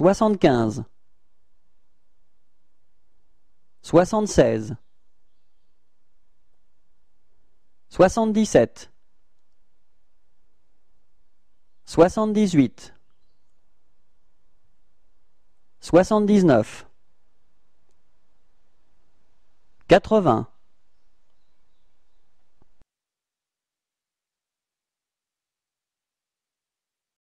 75 76 77 78 79 80